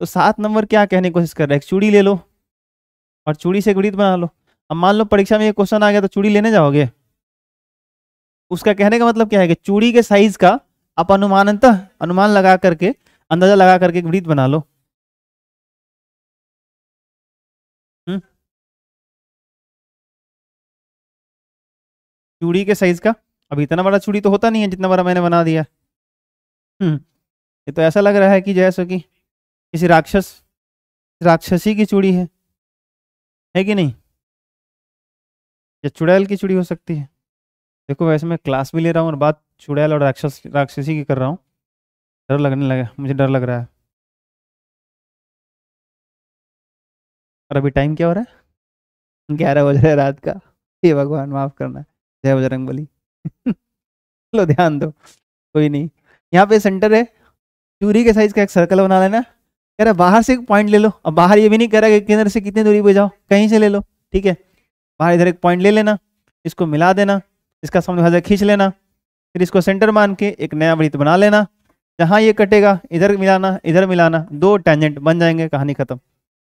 तो सात नंबर क्या कहने की कोशिश कर रहा है चूड़ी ले लो और चूड़ी से गणित बना लो अब मान लो परीक्षा में ये क्वेश्चन आ गया तो चूड़ी लेने जाओगे उसका कहने का मतलब क्या है कि चूड़ी के साइज का आप अनुमानतः अनुमान लगा करके अंदाजा लगा करके गणित बना लो हम्म। चूड़ी के साइज का अब इतना बड़ा चूड़ी तो होता नहीं है जितना बड़ा मैंने बना दिया हम्म ये तो ऐसा लग रहा है कि जैसे कि किसी राक्षस राक्षसी की चूड़ी है है कि नहीं या चुड़ैल की चूड़ी हो सकती है देखो वैसे मैं क्लास भी ले रहा हूँ और बात चुड़ैल और राक्षस राक्षसी की कर रहा हूँ डर लगने लगा मुझे डर लग रहा है और अभी टाइम क्या हो रहा है ग्यारह बज रहा है रात का ये भगवान माफ करना जय बजरंग बली चलो ध्यान दो कोई नहीं यहाँ पे सेंटर है चूरी के साइज का एक सर्कल बना लेना कह रहा बाहर से एक पॉइंट ले लो अब बाहर ये भी नहीं कह रहा कि केंद्र से कितनी दूरी पे जाओ कहीं से ले लो ठीक है बाहर इधर एक पॉइंट ले लेना इसको मिला देना इसका हजार खींच लेना फिर इसको सेंटर मान के एक नया वृत्त बना लेना जहाँ ये कटेगा इधर मिलाना इधर मिलाना दो टेंजेंट बन जाएंगे कहानी खत्म